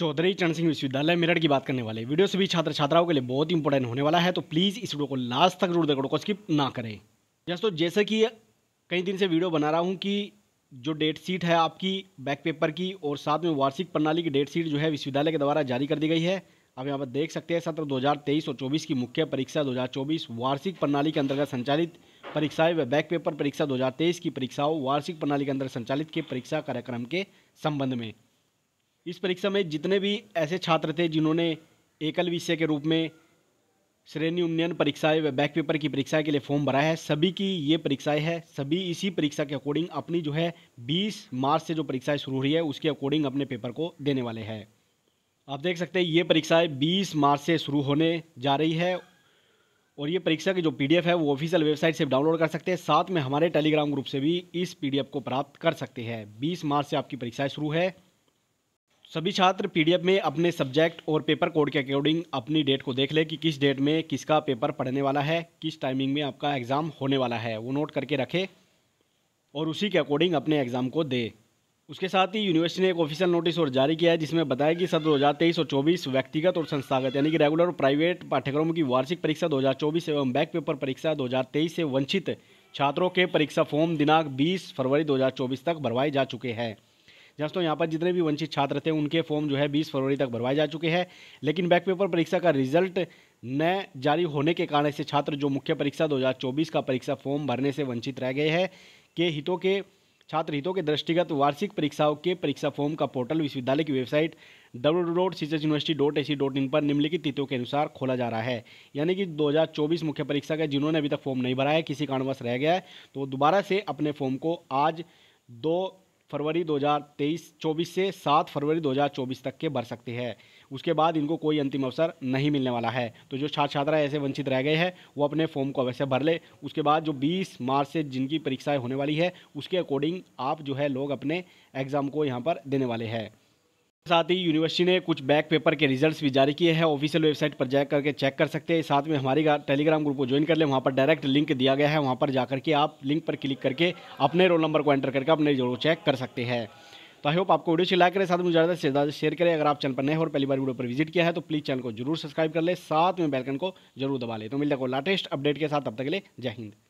चौधरी चरण सिंह विश्वविद्यालय मेरठ की बात करने वाले वीडियो सभी छात्र छात्राओं के लिए बहुत इंपॉर्टेंट होने वाला है तो प्लीज़ इस वीडियो को लास्ट तक जरूर देखो को स्किप ना करें दोस्तों जैसे कि कई दिन से वीडियो बना रहा हूँ कि जो डेट शीट है आपकी बैक पेपर की और साथ में वार्षिक प्रणाली की डेट शीट जो है विश्वविद्यालय के द्वारा जारी कर दी गई है आप यहाँ पर देख सकते हैं सत्र 2023 और 24 की मुख्य परीक्षा 2024 वार्षिक प्रणाली के अंतर्गत संचालित परीक्षाएं व बैक पेपर परीक्षा 2023 की परीक्षाओं वार्षिक प्रणाली के अंदर संचालित के परीक्षा कार्यक्रम के संबंध में इस परीक्षा में जितने भी ऐसे छात्र थे जिन्होंने एकल विषय के रूप में श्रेणी उन्नयन परीक्षाएं व बैक पेपर की परीक्षा के लिए फॉर्म भरा है सभी की ये परीक्षाएं है सभी इसी परीक्षा के अकॉर्डिंग अपनी जो है 20 मार्च से जो परीक्षाएं शुरू हो रही है उसके अकॉर्डिंग अपने पेपर को देने वाले हैं आप देख सकते हैं ये परीक्षाएं 20 मार्च से शुरू होने जा रही है और ये परीक्षा की जो पी है वो ऑफिशियल वेबसाइट से डाउनलोड कर सकते हैं साथ में हमारे टेलीग्राम ग्रुप से भी इस पी को प्राप्त कर सकते हैं बीस मार्च से आपकी परीक्षाएँ शुरू है सभी छात्र पीडीएफ में अपने सब्जेक्ट और पेपर कोड के अकॉर्डिंग अपनी डेट को देख ले कि किस डेट में किसका पेपर पढ़ने वाला है किस टाइमिंग में आपका एग्ज़ाम होने वाला है वो नोट करके रखे और उसी के अकॉर्डिंग अपने एग्ज़ाम को दे उसके साथ ही यूनिवर्सिटी ने एक ऑफिशियल नोटिस और जारी किया है जिसमें बताया कि सत्र दो हज़ार तेईस और चौबीस व्यक्तिगत और संस्थागत यानी कि रेगुलर और प्राइवेट पाठ्यक्रमों की वार्षिक परीक्षा दो हज़ार चौबीस एवं बैक पेपर परीक्षा दो हज़ार तेईस से वंचित छात्रों के परीक्षा फॉर्म दिनांक बीस फरवरी दो हज़ार चौबीस तक भरवाए जा चुके हैं दोस्तों यहाँ पर जितने भी वंचित छात्र थे उनके फॉर्म जो है बीस फरवरी तक भरवाए जा चुके हैं लेकिन बैक पेपर परीक्षा का रिजल्ट न जारी होने के कारण से छात्र जो मुख्य परीक्षा दो का परीक्षा फॉर्म भरने से वंचित रह गए हैं के हितों के छात्र हितों के दृष्टिगत वार्षिक परीक्षाओं के परीक्षा फॉर्म का पोर्टल विश्वविद्यालय की website W W dot university dot A C dot in पर निम्नलिखित तिथियों के अनुसार खोला जा रहा है यानी कि 2024 मुख्य परीक्षा का जिन्होंने अभी तक फॉर्म नहीं भरा है किसी कारणवश रह गया है तो दोबारा से अपने फॉर्म को आज दो फरवरी 2023-24 से 7 फरवरी 2024 तक के भर सकते हैं उसके बाद इनको कोई अंतिम अवसर नहीं मिलने वाला है तो जो छात्र छात्रा ऐसे वंचित रह गए हैं वो अपने फॉर्म को अवश्य भर ले उसके बाद जो 20 मार्च से जिनकी परीक्षाएं होने वाली है उसके अकॉर्डिंग आप जो है लोग अपने एग्ज़ाम को यहाँ पर देने वाले हैं साथ ही यूनिवर्सिटी ने कुछ बैक पेपर के रिजल्ट्स भी जारी किए हैं ऑफिशियल वेबसाइट पर जाकर करके चेक कर सकते हैं साथ में हमारी टेलीग्राम ग्रुप को ज्वाइन कर ले वहाँ पर डायरेक्ट लिंक दिया गया है वहाँ पर जाकर के आप लिंक पर क्लिक करके अपने रोल नंबर को एंटर करके अपने रोल चेक कर सकते हैं तो आई होप आपको वीडियो से लाइक करें साथ में ज़्यादा से ज़्यादा शेयर करें अगर आप चैनल पर नए हो और पहली बार वीडियो पर विजिट किया है तो प्लीज़ चैनल को जरूर सब्सक्राइब कर ले साथ में बेलकन को जरूर दबा ले तो मिल जाएगा लेटेस्ट अपडेट के साथ अब तक के लिए जय हिंद